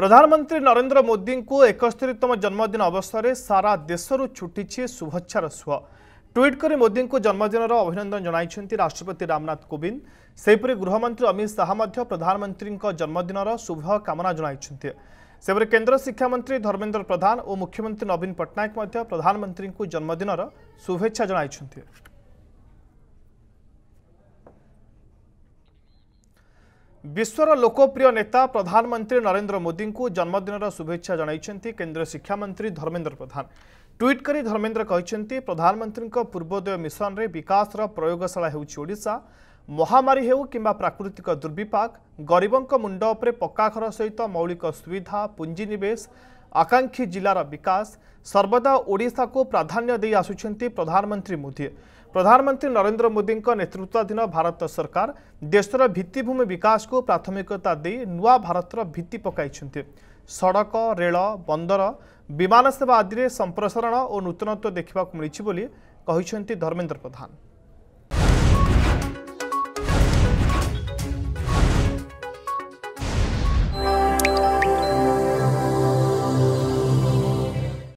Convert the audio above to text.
ପ୍ରଧାନମନ୍ତ୍ରୀ ନରେନ୍ଦ୍ର ମୋଦିଙ୍କୁ ଏକସ୍ତରୀତମ ଜନ୍ମଦିନ ଅବସରରେ ସାରା ଦେଶରୁ ଛୁଟିଛି ଶୁଭେଚ୍ଛାର ସୁଅ ଟ୍ୱିଟ୍ କରି ମୋଦିଙ୍କୁ ଜନ୍ମଦିନର ଅଭିନନ୍ଦନ ଜଣାଇଛନ୍ତି ରାଷ୍ଟ୍ରପତି ରାମନାଥ କୋବିନ୍ଦ ସେହିପରି ଗୃହମନ୍ତ୍ରୀ ଅମିତ ଶାହା ମଧ୍ୟ ପ୍ରଧାନମନ୍ତ୍ରୀଙ୍କ ଜନ୍ମଦିନର ଶୁଭକାମନା ଜଣାଇଛନ୍ତି ସେହିପରି କେନ୍ଦ୍ର ଶିକ୍ଷାମନ୍ତ୍ରୀ ଧର୍ମେନ୍ଦ୍ର ପ୍ରଧାନ ଓ ମୁଖ୍ୟମନ୍ତ୍ରୀ ନବୀନ ପଟ୍ଟନାୟକ ମଧ୍ୟ ପ୍ରଧାନମନ୍ତ୍ରୀଙ୍କୁ ଜନ୍ମଦିନର ଶୁଭେଚ୍ଛା ଜଣାଇଛନ୍ତି प्रधान लोकप्रिय नेता प्रधानमन्त्री नरेन्द्र मोदीको जन्मदिन र शुभेच्छा जनै केन्द्र शिक्षा शिक्षामन्त्री धर्मेन्द्र प्रधान ट्वीट करी ट्विट गरि प्रधानमन्त्रीको पूर्वोदय मिशन मिसन बिकासर प्रयोगशाला हेर्छ ओडा महामारी हौ कम्बा प्राकृतिक दुर्विपक गरीबको पक्का घर सहित मौलिक सुविधा पुँजनीवेश आकांक्षी जिलार विकास सर्वदा को प्राधान्य आसुन्छ प्रधानमन्त्री मोदी प्रधानमन्त्री नरेन्द्र मोदीको नेतृत्वाधीन भारत सरकार देश र विकास को प्राथमिकता नतर भित्ति सडक रेल बन्दर विमानसेवा आदिले सम्प्रसारण नुतनत्व देखाको मिच्छु धर्मेन्द्र प्रधान